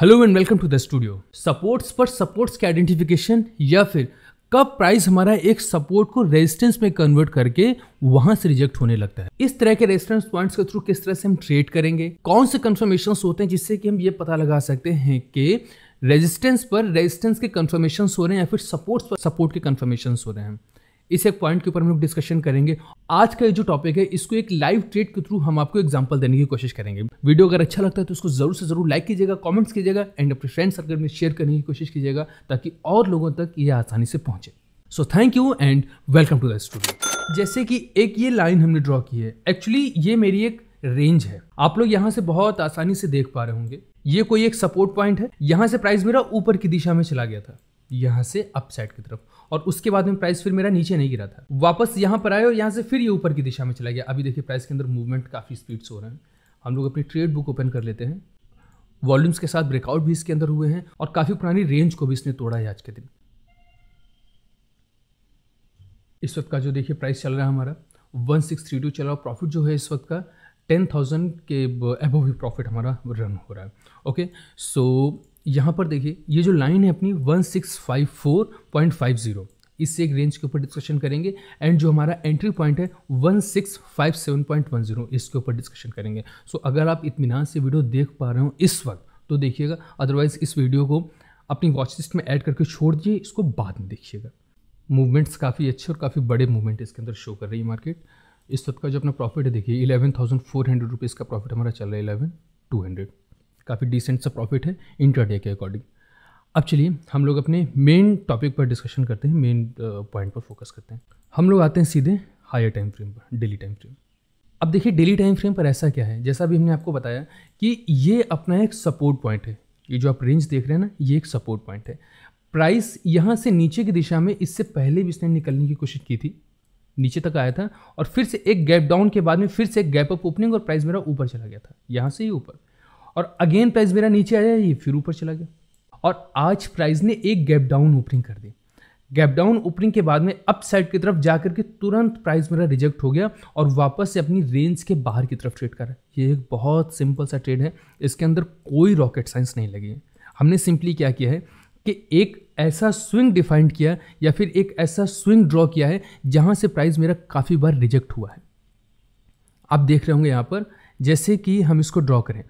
Hello and welcome to the studio supports पर supports के identification या फिर कब प्राइस हमारा एक सपोर्ट को रेजिस्टेंस में कन्वर्ट करके वहां से रिजेक्ट होने लगता है इस तरह के रेजिस्टेंस पॉइंट्स के थ्रू किस तरह से हम ट्रेड करेंगे कौन से कन्फर्मेशन होते हैं जिससे कि हम ये पता लगा सकते हैं कि रेजिस्टेंस पर रेजिस्टेंस के कन्फर्मेशन हो रहे हैं या फिर सपोर्ट्स पर सपोर्ट के कन्फर्मेशन हो रहे हैं इस एक पॉइंट के ऊपर हम लोग डिस्कशन करेंगे आज का ये जो टॉपिक है इसको एक लाइव ट्रेड के थ्रू हम आपको एग्जांपल देने की कोशिश करेंगे वीडियो अगर अच्छा लगता है तो उसको जरूर से जरूर लाइक कीजिएगा कमेंट्स कीजिएगा एंड अपने फ्रेंड सर्कल में शेयर करने की कोशिश कीजिएगा ताकि और लोगों तक ये आसानी से पहुंचे so thank you and welcome to the studio जैसे कि एक ये लाइन हमने ड्रॉ की है एक्चुअली ये मेरी एक रेंज है आप लोग यहाँ से बहुत आसानी से देख पा रहे होंगे ये कोई एक सपोर्ट पॉइंट है यहाँ से प्राइस मेरा ऊपर की दिशा में चला गया था यहाँ से अपसाइड की तरफ और उसके बाद में प्राइस फिर मेरा नीचे नहीं गिरा था वापस यहाँ पर आए और यहाँ से फिर ये ऊपर की दिशा में चला गया अभी देखिए प्राइस के अंदर मूवमेंट काफ़ी स्पीड्स हो रहे हैं हम लोग अपनी ट्रेड बुक ओपन कर लेते हैं वॉल्यूम्स के साथ ब्रेकआउट भी इसके अंदर हुए हैं और काफ़ी पुरानी रेंज को भी इसने तोड़ा है आज के दिन इस वक्त का जो देखिए प्राइस चल रहा है हमारा वन सिक्स थ्री टू चल रहा प्रॉफिट जो है इस वक्त का टेन थाउजेंड के एबो ही प्रॉफिट हमारा रन हो रहा है ओके सो यहाँ पर देखिए ये जो लाइन है अपनी 1654.50 इससे एक रेंज के ऊपर डिस्कशन करेंगे एंड जो हमारा एंट्री पॉइंट है 1657.10 इसके ऊपर डिस्कशन करेंगे सो so, अगर आप इतमान से वीडियो देख पा रहे हो इस वक्त तो देखिएगा अदरवाइज़ इस वीडियो को अपनी वॉच लिस्ट में ऐड करके छोड़ दिए इसको बाद में देखिएगा मूवमेंट्स काफ़ी अच्छे और काफ़ी बड़े मूवमेंट इसके अंदर शो कर रही है मार्केट इस वक्त का जो अपना प्रॉफिट है देखिए eleven thousand four hundred rupees का प्रॉफिट हमारा चल रहा है इलेवन टू हंड्रेड काफ़ी डिसेंट सा प्रॉफिट है इंट्राडे के अकॉर्डिंग अब चलिए हम लोग अपने मेन टॉपिक पर डिस्कशन करते हैं मेन पॉइंट पर फोकस करते हैं हम लोग आते हैं सीधे हायर टाइम फ्रेम पर डेली टाइम फ्रेम अब देखिए डेली टाइम फ्रेम पर ऐसा क्या है जैसा भी हमने आपको बताया कि ये अपना एक सपोर्ट पॉइंट है ये जो आप रेंज देख रहे हैं ना ये एक सपोर्ट पॉइंट है प्राइस यहाँ से नीचे की दिशा में इससे पहले भी इसने निकलने की कोशिश की थी नीचे तक आया था और फिर से एक गैप डाउन के बाद में फिर से एक गैप अप ओपनिंग और प्राइस मेरा ऊपर चला गया था यहाँ से ही ऊपर और अगेन प्राइस मेरा नीचे आया ये फिर ऊपर चला गया और आज प्राइस ने एक गैप डाउन ओपनिंग कर दी गैप डाउन ओपनिंग के बाद में अप साइड की तरफ जाकर के तुरंत प्राइस मेरा रिजेक्ट हो गया और वापस से अपनी रेंज के बाहर की तरफ ट्रेड करा ये एक बहुत सिंपल सा ट्रेड है इसके अंदर कोई रॉकेट साइंस नहीं लगी है हमने सिंपली क्या किया है कि एक ऐसा स्विंग डिफाइंड किया या फिर एक ऐसा स्विंग ड्रॉ किया है जहाँ से प्राइस मेरा काफ़ी बार रिजेक्ट हुआ है आप देख रहे होंगे यहाँ पर जैसे कि हम इसको ड्रॉ करें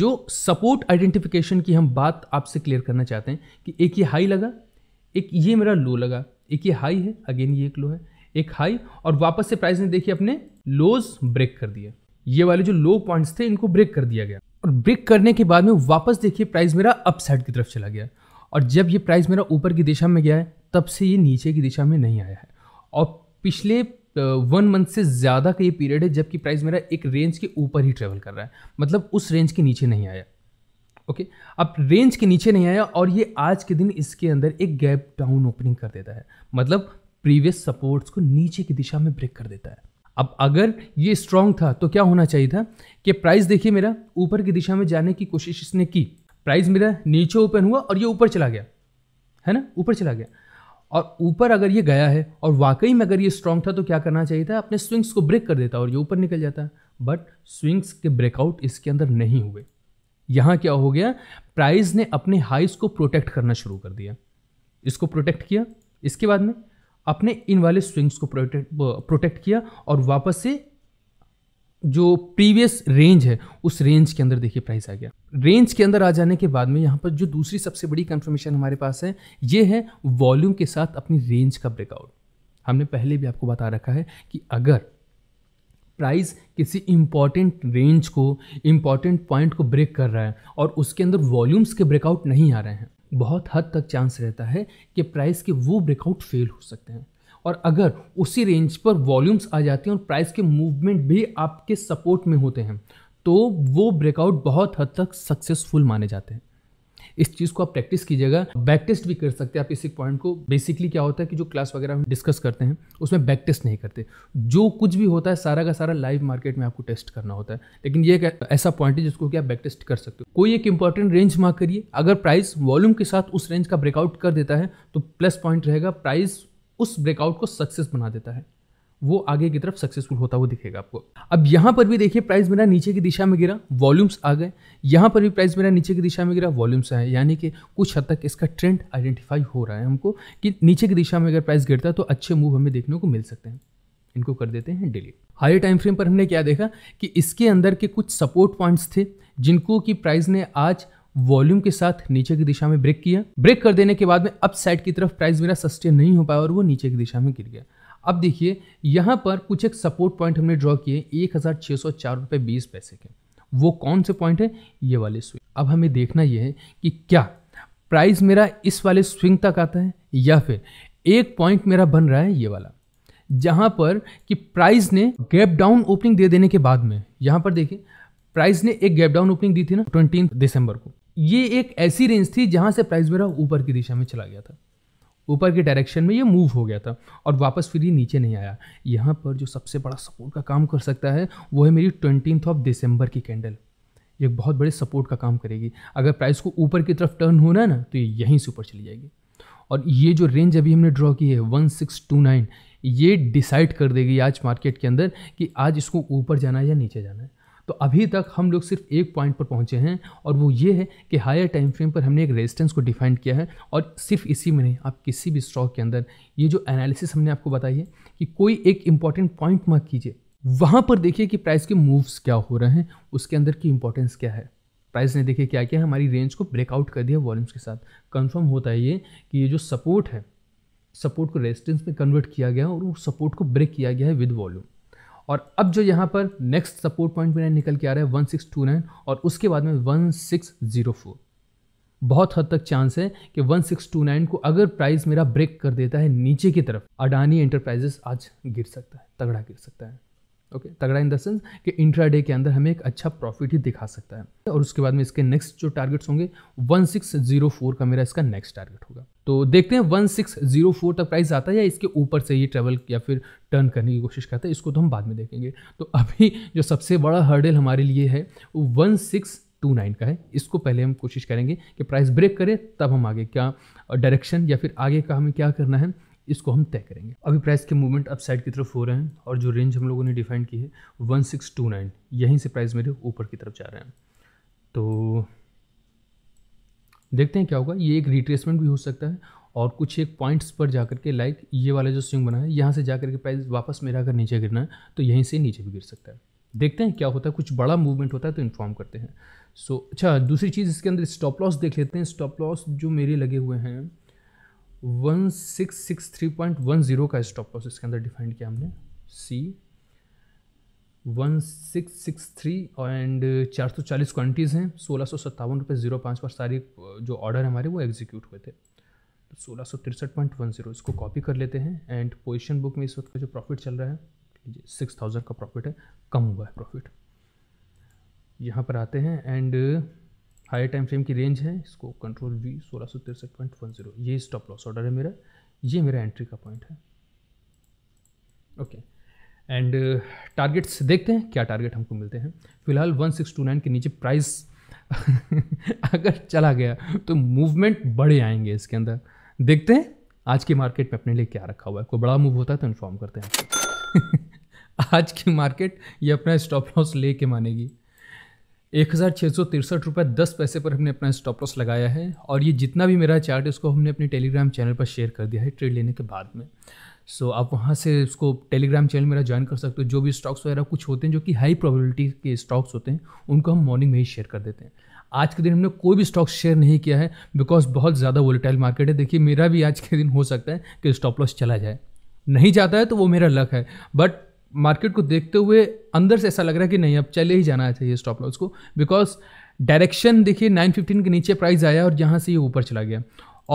जो सपोर्ट आइडेंटिफिकेशन की हम बात आपसे क्लियर करना चाहते हैं कि एक ये हाई लगा एक ये मेरा लो लगा एक ये हाई है अगेन ये एक लो है एक हाई और वापस से प्राइस ने देखिए अपने लोज ब्रेक कर दिया ये वाले जो लो पॉइंट्स थे इनको ब्रेक कर दिया गया और ब्रेक करने के बाद में वापस देखिए प्राइस मेरा अप साइड की तरफ चला गया और जब ये प्राइस मेरा ऊपर की दिशा में गया है तब से ये नीचे की दिशा में नहीं आया है और पिछले वन मंथ से ज़्यादा का ये पीरियड है जबकि प्राइस मेरा एक रेंज के ऊपर ही ट्रेवल कर रहा है मतलब उस रेंज के नीचे नहीं आया ओके अब रेंज के नीचे नहीं आया और ये आज के दिन इसके अंदर एक गैप डाउन ओपनिंग कर देता है मतलब प्रीवियस सपोर्ट्स को नीचे की दिशा में ब्रेक कर देता है अब अगर ये स्ट्रांग था तो क्या होना चाहिए था कि प्राइस देखिए मेरा ऊपर की दिशा में जाने की कोशिश इसने की प्राइस मेरा नीचे ओपन हुआ और ये ऊपर चला गया है ना ऊपर चला गया और ऊपर अगर ये गया है और वाकई में अगर ये स्ट्रांग था तो क्या करना चाहिए था अपने स्विंग्स को ब्रेक कर देता और ये ऊपर निकल जाता है बट स्विंग्स के ब्रेकआउट इसके अंदर नहीं हुए यहाँ क्या हो गया प्राइज़ ने अपने हाइस को प्रोटेक्ट करना शुरू कर दिया इसको प्रोटेक्ट किया इसके बाद में अपने इन वाले स्विंग्स को प्रोटेक्ट प्रोटेक्ट किया और वापस से जो प्रीवियस रेंज है उस रेंज के अंदर देखिए प्राइस आ गया रेंज के अंदर आ जाने के बाद में यहाँ पर जो दूसरी सबसे बड़ी कंफर्मेशन हमारे पास है ये है वॉल्यूम के साथ अपनी रेंज का ब्रेकआउट हमने पहले भी आपको बता रखा है कि अगर प्राइस किसी इम्पॉर्टेंट रेंज को इम्पॉर्टेंट पॉइंट को ब्रेक कर रहा है और उसके अंदर वॉल्यूम्स के ब्रेकआउट नहीं आ रहे हैं बहुत हद तक चांस रहता है कि प्राइस के वो ब्रेकआउट फेल हो सकते हैं और अगर उसी रेंज पर वॉल्यूम्स आ जाते हैं और प्राइस के मूवमेंट भी आपके सपोर्ट में होते हैं तो वो ब्रेकआउट बहुत हद तक सक्सेसफुल माने जाते हैं इस चीज़ को आप प्रैक्टिस कीजिएगा बैक टेस्ट भी कर सकते हैं आप इसी पॉइंट को बेसिकली क्या होता है कि जो क्लास वगैरह हम डिस्कस करते हैं उसमें बैक टेस्ट नहीं करते जो कुछ भी होता है सारा का सारा लाइव मार्केट में आपको टेस्ट करना होता है लेकिन ये एक ऐसा पॉइंट है जिसको कि आप बैक टेस्ट कर सकते हो कोई एक इंपॉर्टेंट रेंज मार्क करिए अगर प्राइस वॉल्यूम के साथ उस रेंज का ब्रेकआउट कर देता है तो प्लस पॉइंट रहेगा प्राइस उस ब्रेकआउट को सक्सेस बना देता है वो आगे की तरफ सक्सेसफुल होता हुआ दिखेगा आपको अब यहाँ पर भी देखिए प्राइस मेरा नीचे की दिशा में गिरा वॉल्यूम्स आ गए यहाँ पर भी प्राइस मेरा नीचे की दिशा में गिरा वॉल्यूम्स आए यानी कि कुछ हद तक इसका ट्रेंड आइडेंटिफाई हो रहा है हमको कि नीचे की दिशा में अगर प्राइस गिरता तो अच्छे मूव हमें देखने को मिल सकते हैं इनको कर देते हैं डिलीट हायर टाइम फ्रेम पर हमने क्या देखा कि इसके अंदर के कुछ सपोर्ट पॉइंट्स थे जिनको कि प्राइस ने आज वॉल्यूम के साथ नीचे की दिशा में ब्रेक किया ब्रेक कर देने के बाद में अप साइड की तरफ प्राइस मेरा सस्टेन नहीं हो पाया और वो नीचे की दिशा में गिर गया अब देखिए यहाँ पर कुछ एक सपोर्ट पॉइंट हमने ड्रॉ किए एक हज़ार छः सौ चार रुपये बीस पैसे के वो कौन से पॉइंट है ये वाले स्विंग अब हमें देखना ये है कि क्या प्राइस मेरा इस वाले स्विंग तक आता है या फिर एक पॉइंट मेरा बन रहा है ये वाला जहाँ पर कि प्राइस ने गैप डाउन ओपनिंग दे देने के बाद में यहाँ पर देखिए प्राइस ने एक गैप डाउन ओपनिंग दी थी ना ट्वेंटी दिसंबर को ये एक ऐसी रेंज थी जहाँ से प्राइस मेरा ऊपर की दिशा में चला गया था ऊपर के डायरेक्शन में ये मूव हो गया था और वापस फिर ये नीचे नहीं आया यहाँ पर जो सबसे बड़ा सपोर्ट का काम कर सकता है वो है मेरी ट्वेंटीन ऑफ दिसंबर की कैंडल ये बहुत बड़े सपोर्ट का काम करेगी अगर प्राइस को ऊपर की तरफ टर्न होना है ना तो ये यहीं से ऊपर चली जाएगी और ये जो रेंज अभी हमने ड्रॉ की है वन सिक्स टू नाइन ये डिसाइड कर देगी आज मार्केट के अंदर कि आज इसको ऊपर जाना है या नीचे जाना है तो अभी तक हम लोग सिर्फ एक पॉइंट पर पहुंचे हैं और वो ये है कि हायर टाइम फ्रेम पर हमने एक रेजिस्टेंस को डिफाइन किया है और सिर्फ इसी में नहीं आप किसी भी स्टॉक के अंदर ये जो एनालिसिस हमने आपको बताई है कि कोई एक इंपॉर्टेंट पॉइंट मार्क कीजिए वहाँ पर देखिए कि प्राइस के मूव्स क्या हो रहे हैं उसके अंदर की इंपॉर्टेंस क्या है प्राइस ने देखिए क्या किया हमारी रेंज को ब्रेकआउट कर दिया वॉल्यूम्स के साथ कंफर्म होता है ये कि ये जो सपोर्ट है सपोर्ट को रेजिस्टेंस में कन्वर्ट किया गया और उस सपोर्ट को ब्रेक किया गया है विद वॉल्यूम और अब जो यहाँ पर नेक्स्ट सपोर्ट पॉइंट मेरा निकल के आ रहा है वन सिक्स टू नाइन और उसके बाद में वन सिक्स ज़ीरो फोर बहुत हद तक चांस है कि वन सिक्स टू नाइन को अगर प्राइस मेरा ब्रेक कर देता है नीचे की तरफ अडानी एंटरप्राइजेस आज गिर सकता है तगड़ा गिर सकता है ओके okay, तगड़ा इन द सेंस कि डे के अंदर हमें एक अच्छा प्रॉफिट ही दिखा सकता है और उसके बाद में इसके नेक्स्ट जो टारगेट्स होंगे 1604 का मेरा इसका नेक्स्ट टारगेट होगा तो देखते हैं 1604 तक प्राइस आता है या इसके ऊपर से ये ट्रेवल या फिर टर्न करने की कोशिश करता है इसको तो हम बाद में देखेंगे तो अभी जो सबसे बड़ा हर्डल हमारे लिए है वो वन टू नाइन का है इसको पहले हम कोशिश करेंगे कि प्राइस ब्रेक करें तब हम आगे क्या डायरेक्शन या फिर आगे का हमें क्या करना है इसको हम तय करेंगे अभी प्राइस के मूवमेंट अपसाइड की तरफ हो रहे हैं और जो रेंज हम लोगों ने डिफाइन की है वन सिक्स टू नाइन यहीं से प्राइस मेरे ऊपर की तरफ जा रहे हैं तो देखते हैं क्या होगा ये एक रिट्रेसमेंट भी हो सकता है और कुछ एक पॉइंट्स पर जा के लाइक ये वाला जो स्विंग बना है यहाँ से जा कर के प्राइस वापस मेरा अगर नीचे गिरना है तो यहीं से नीचे भी गिर सकता है देखते हैं क्या होता है कुछ बड़ा मूवमेंट होता है तो इन्फॉर्म करते हैं सो so, अच्छा दूसरी चीज़ इसके अंदर स्टॉप लॉस देख लेते हैं स्टॉप लॉस जो मेरे लगे हुए हैं one six six three point one zero का स्टॉप लॉस इसके अंदर डिफाइंड किया हमने see one six six three and चार सौ चालीस क्वान्टीज़ हैं सोलह सौ सत्तावन रुपये ज़ीरो पाँच पर सारी जो ऑर्डर हमारे वो एग्जीक्यूट हुए थे तो सोलह सौ तिरसठ पॉइंट वन ज़ीरो इसको कॉपी कर लेते हैं एंड पोजिशन बुक में इस वक्त का जो प्रॉफिट चल रहा है लीजिए सिक्स थाउजेंड का प्रॉफिट है कम हुआ है प्रॉफिट यहाँ पर आते हैं एंड हाई टाइम फ्रेम की रेंज है इसको कंट्रोल वी सोलह सौ तिरसठ पॉइंट वन जीरो ये स्टॉप लॉस ऑर्डर है मेरा ये मेरा एंट्री का पॉइंट है ओके एंड टारगेट्स देखते हैं क्या टारगेट हमको मिलते हैं फिलहाल वन सिक्स टू नाइन के नीचे प्राइस अगर चला गया तो मूवमेंट बड़े आएंगे इसके अंदर देखते हैं आज की मार्केट में अपने लिए क्या रखा हुआ है कोई बड़ा मूव होता है तो इन्फॉर्म करते हैं आज की मार्केट ये अपना स्टॉप लॉस ले मानेगी एक हज़ार छः सौ तिरसठ रुपये दस पैसे पर हमने अपना स्टॉप लॉस लगाया है और ये जितना भी मेरा चार्ट है उसको हमने अपने टेलीग्राम चैनल पर शेयर कर दिया है ट्रेड लेने के बाद में सो so, आप वहाँ से उसको टेलीग्राम चैनल मेरा ज्वाइन कर सकते हो जो भी स्टॉक्स वगैरह कुछ होते हैं जो कि हाई प्रोबेबिलिटी के स्टॉक्स होते हैं उनको हम मॉर्निंग में ही शेयर कर देते हैं आज के दिन हमने कोई भी स्टॉक शेयर नहीं किया है बिकॉज बहुत ज़्यादा वोलेटाइल मार्केट है देखिए मेरा भी आज के दिन हो सकता है कि स्टॉप लॉस चला जाए नहीं जाता है तो वो मेरा लक है बट मार्केट को देखते हुए अंदर से ऐसा लग रहा है कि नहीं अब चले ही जाना चाहिए स्टॉप लॉस को बिकॉज डायरेक्शन देखिए 915 के नीचे प्राइस आया और यहाँ से ये ऊपर चला गया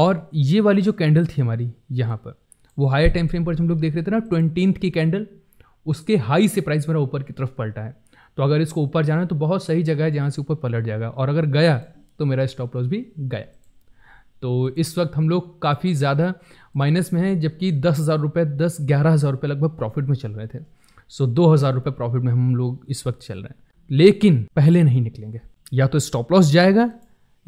और ये वाली जो कैंडल थी हमारी यहाँ पर वो हायर टाइम फ्रेम पर हम लोग देख रहे थे ना ट्वेंटीन की कैंडल उसके हाई से प्राइस मेरा ऊपर की तरफ पलटा है तो अगर इसको ऊपर जाना है तो बहुत सही जगह है जहाँ से ऊपर पलट जाएगा और अगर गया तो मेरा स्टॉप लॉस भी गया तो इस वक्त हम लोग काफ़ी ज़्यादा माइनस में हैं जबकि दस हज़ार रुपये दस ग्यारह हज़ार रुपये लगभग प्रॉफिट में चल रहे थे सो दो हज़ार रुपये प्रॉफिट में हम लोग इस वक्त चल रहे हैं लेकिन पहले नहीं निकलेंगे या तो स्टॉप लॉस जाएगा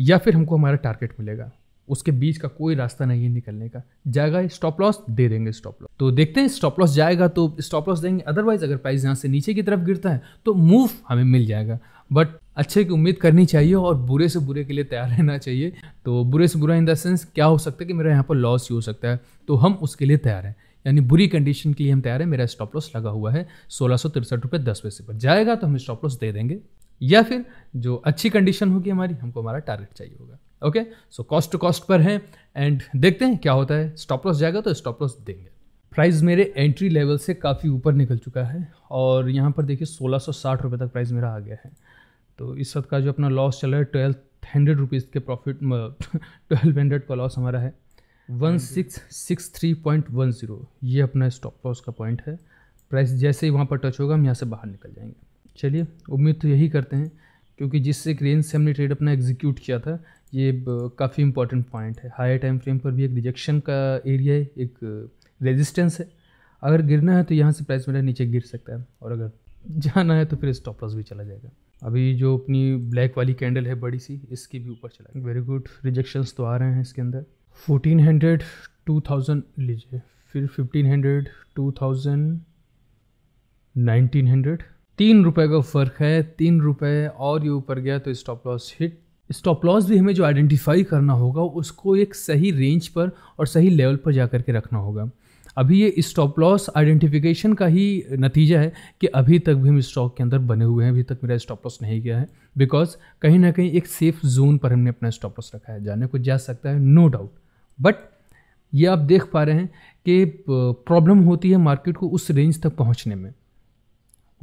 या फिर हमको हमारा टारगेट मिलेगा उसके बीच का कोई रास्ता नहीं है निकलने का जाएगा स्टॉप लॉस दे देंगे स्टॉप लॉस तो देखते हैं स्टॉप लॉस जाएगा तो स्टॉप लॉस देंगे अदरवाइज अगर प्राइस यहाँ से नीचे की तरफ गिरता है तो मूव हमें मिल जाएगा बट अच्छे की उम्मीद करनी चाहिए और बुरे से बुरे के लिए तैयार रहना चाहिए तो बुरे से बुरा इन द सेंस क्या हो सकता है कि मेरा यहाँ पर लॉस ही हो सकता है तो हम उसके लिए तैयार हैं यानी बुरी कंडीशन के लिए हम तैयार हैं मेरा स्टॉप लॉस लगा हुआ है सोलह सौ तिरसठ रुपये दस पैसे पर जाएगा तो हम स्टॉप लॉस दे देंगे या फिर जो अच्छी कंडीशन होगी हमारी हमको हमारा टारगेट चाहिए होगा okay so cost to cost पर है एंड देखते हैं क्या होता है स्टॉप लॉस जाएगा तो स्टॉप लॉस देंगे प्राइस मेरे एंट्री लेवल से काफ़ी ऊपर निकल चुका है और यहाँ पर देखिए सोलह सौ साठ रुपये तक प्राइस मेरा आ गया है तो इस वक्त का जो अपना लॉस चल रहा है ट्वेल्व हंड्रेड रुपीज़ के प्रॉफिट ट्वेल्व हंड्रेड का लॉस हमारा है one hmm. Six six three point one zero ये अपना स्टॉप लॉस का पॉइंट है प्राइस जैसे ही वहाँ पर टच होगा हम यहाँ से बाहर निकल जाएंगे चलिए उम्मीद तो यही करते हैं क्योंकि जिस एक रेंज से हमने ट्रेड अपना एग्जीक्यूट किया था ये काफ़ी इंपॉर्टेंट पॉइंट है हाई टाइम फ्रेम पर भी एक रिजेक्शन का एरिया है एक रेजिस्टेंस है अगर गिरना है तो यहाँ से प्राइस मेरा नीचे गिर सकता है और अगर जाना है तो फिर स्टॉप लॉस भी चला जाएगा अभी जो अपनी ब्लैक वाली कैंडल है बड़ी सी इसके भी ऊपर चला वेरी गुड रिजेक्शंस तो आ रहे हैं इसके अंदर फोर्टीन हंड्रेड टू थाउजेंड लीजिए फिर fifteen hundred two thousand nineteen hundred तीन रुपए का फ़र्क है तीन रुपये और ये ऊपर गया तो stop loss hit stop loss भी हमें जो आइडेंटिफाई करना होगा उसको एक सही रेंज पर और सही लेवल पर जा कर के रखना होगा अभी ये स्टॉप लॉस आइडेंटिफिकेशन का ही नतीजा है कि अभी तक भी हम स्टॉक के अंदर बने हुए हैं अभी तक मेरा स्टॉप लॉस नहीं गया है बिकॉज कहीं ना कहीं एक सेफ जोन पर हमने अपना स्टॉप लॉस रखा है जाने को जा सकता है नो no डाउट बट ये आप देख पा रहे हैं कि प्रॉब्लम होती है मार्केट को उस रेंज तक पहुंचने में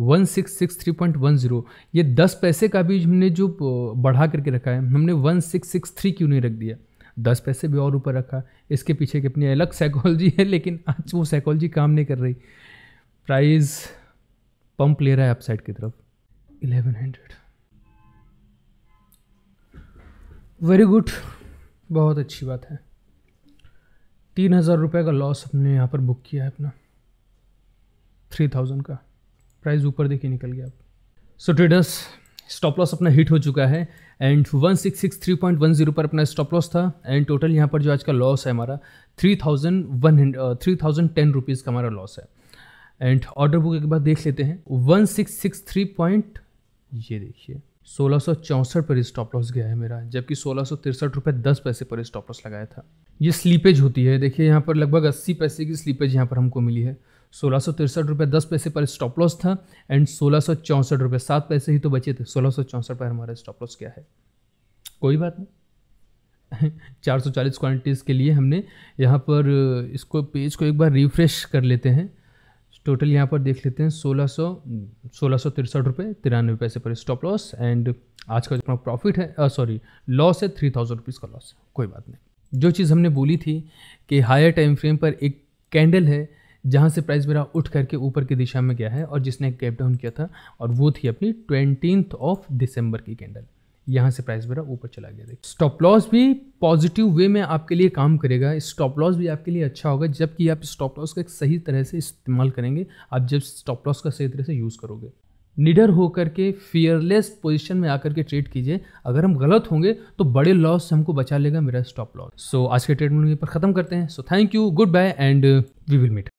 1663.10 ये 10 पैसे का भी हमने जो बढ़ा करके रखा है हमने 1663 क्यों नहीं रख दिया दस पैसे भी और ऊपर रखा इसके पीछे की अपनी अलग साइकोलॉजी है लेकिन आज वो साइकोलॉजी काम नहीं कर रही प्राइस पंप ले रहा है अपसाइड की तरफ 1100 वेरी गुड बहुत अच्छी बात है तीन हज़ार रुपये का लॉस हमने यहाँ पर बुक किया है अपना थ्री थाउजेंड का प्राइस ऊपर देखिए निकल गया अब सो ट्रेडर्स स्टॉप लॉस अपना हिट हो चुका है and one six six three point one zero पर अपना स्टॉप लॉस था एंड टोटल यहाँ पर जो आज का लॉस है हमारा three thousand one hundred three thousand ten rupees का हमारा लॉस है एंड ऑर्डर बुक एक बार देख लेते हैं one six six three point ये देखिए सोलह सौ चौंसठ पर स्टॉप लॉस गया है मेरा जबकि सोलह सौ तिरसठ रुपये दस पैसे पर स्टॉप लॉस लगाया था ये स्लीपेज होती है देखिए यहाँ पर लगभग अस्सी पैसे की स्लीपेज यहाँ पर हमको मिली है सोलह सौ तिरसठ रुपये दस पैसे पर स्टॉप लॉस था एंड सोलह सौ चौंसठ रुपये सात पैसे ही तो बचे थे सोलह सौ चौंसठ पर हमारा स्टॉप लॉस क्या है कोई बात नहीं चार सौ चालीस के लिए हमने यहाँ पर इसको पेज को एक बार रिफ्रेश कर लेते हैं टोटल यहाँ पर देख लेते हैं सोलह सौ सोलह सौ तिरसठ रुपये तिरानवे पैसे पर स्टॉप लॉस एंड आज का अपना प्रॉफिट है सॉरी लॉस है थ्री थाउजेंड रुपीज़ का लॉस है कोई बात नहीं जो चीज़ हमने बोली थी कि हायर टाइम फ्रेम पर एक कैंडल है जहाँ से प्राइस मेरा उठ करके ऊपर की दिशा में गया है और जिसने गैप डाउन किया था और वो थी अपनी ट्वेंटीथ ऑफ दिसंबर की कैंडल यहाँ से प्राइस मेरा ऊपर चला गया देखिए स्टॉप लॉस भी पॉजिटिव वे में आपके लिए काम करेगा स्टॉप लॉस भी आपके लिए अच्छा होगा जबकि आप स्टॉप लॉस का सही तरह से इस्तेमाल करेंगे आप जब स्टॉप लॉस का सही तरह से यूज़ करोगे निडर होकर के फियरलेस पोजीशन में आकर के ट्रेड कीजिए अगर हम गलत होंगे तो बड़े लॉस से हमको बचा लेगा मेरा स्टॉप लॉस सो आज के ट्रेड में पर खत्म करते हैं so thank you good bye and we will meet